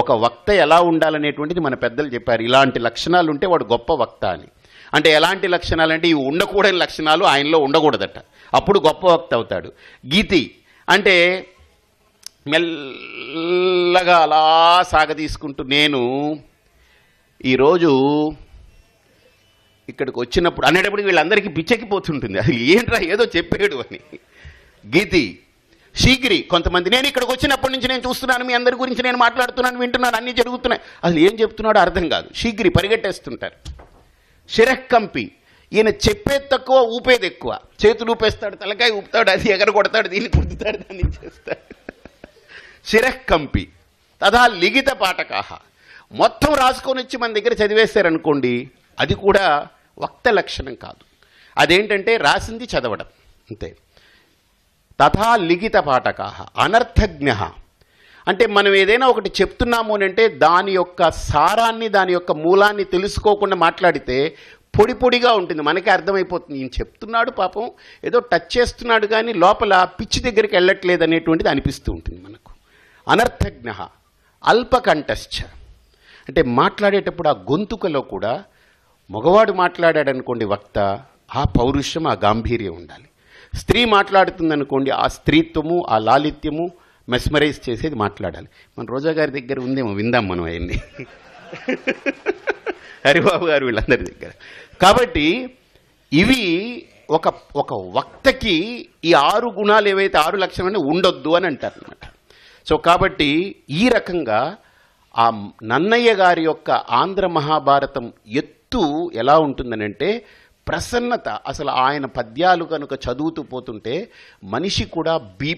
ఒక వక్త ఎలా ఉండాలనేటువంటిది మన పెద్దలు చెప్పారు ఇలాంటి లక్షణాలు ఉంటే వాడు గొప్ప వక్త అని అంటే ఎలాంటి లక్షణాలు అంటే ఇవి ఉండకూడని లక్షణాలు ఆయనలో ఉండకూడదట అప్పుడు గొప్ప వక్త అవుతాడు గీతి అంటే మెల్లగా అలా తీసుకుంటూ నేను ఈరోజు ఇక్కడికి వచ్చినప్పుడు అనేటప్పుడు వీళ్ళందరికీ పిచ్చెక్కిపోతుంటుంది అది ఏంట్రా ఏదో చెప్పాడు అని గీతి శీఘ్రి కొంతమంది నేను ఇక్కడికి వచ్చినప్పటి నుంచి నేను చూస్తున్నాను మీ అందరి గురించి నేను మాట్లాడుతున్నాను వింటున్నాను అన్నీ జరుగుతున్నాయి అసలు ఏం చెప్తున్నాడో అర్థం కాదు శీఘ్రి పరిగెట్టేస్తుంటారు శిరకంపి ఈయన చెప్పేది తక్కువ ఊపేది ఎక్కువ చేతులు ఊపేస్తాడు తలకాయ ఊపుతాడు అది ఎగర కొడతాడు దీన్ని కుడుతాడు దాన్ని చేస్తాడు శిరకంపి తదా లిఖిత పాఠకాహ మొత్తం రాసుకొని వచ్చి మన దగ్గర చదివేస్తారనుకోండి అది కూడా వక్త లక్షణం కాదు అదేంటంటే రాసింది చదవడం అంతే తథా లిఖిత పాఠక అనర్థజ్ఞ అంటే మనం ఏదైనా ఒకటి చెప్తున్నాము అంటే దాని యొక్క సారాన్ని దాని యొక్క మూలాన్ని తెలుసుకోకుండా మాట్లాడితే పొడి పొడిగా ఉంటుంది మనకే అర్థమైపోతుంది ఈయన చెప్తున్నాడు పాపం ఏదో టచ్ చేస్తున్నాడు కానీ లోపల పిచ్చి దగ్గరికి వెళ్ళట్లేదు అనేటువంటిది అనిపిస్తూ ఉంటుంది మనకు అనర్థజ్ఞ అల్పకంఠశ్చ అంటే మాట్లాడేటప్పుడు ఆ గొంతుకలో కూడా మగవాడు మాట్లాడాడనుకోండి వక్త ఆ పౌరుషం ఆ గాంభీర్యం ఉండాలి స్త్రీ మాట్లాడుతుందనుకోండి ఆ స్త్రీత్వము ఆ లాలిత్యము మెస్మరైజ్ చేసేది మాట్లాడాలి మన రోజా గారి దగ్గర ఉందేమో విందాం మనం అవన్నీ హరిబాబు గారు వీళ్ళందరి దగ్గర కాబట్టి ఇవి ఒక ఒక వక్తకి ఈ ఆరు గుణాలు ఏవైతే ఆరు లక్షణమైనా ఉండొద్దు అని అంటారు అనమాట సో కాబట్టి ఈ రకంగా ఆ నన్నయ్య గారి యొక్క ఆంధ్ర మహాభారతం ఎత్తు ఎలా ఉంటుందనంటే ప్రసన్నత అసలు ఆయన పద్యాలు కనుక చదువుతూ పోతుంటే మనిషి కూడా బీపీ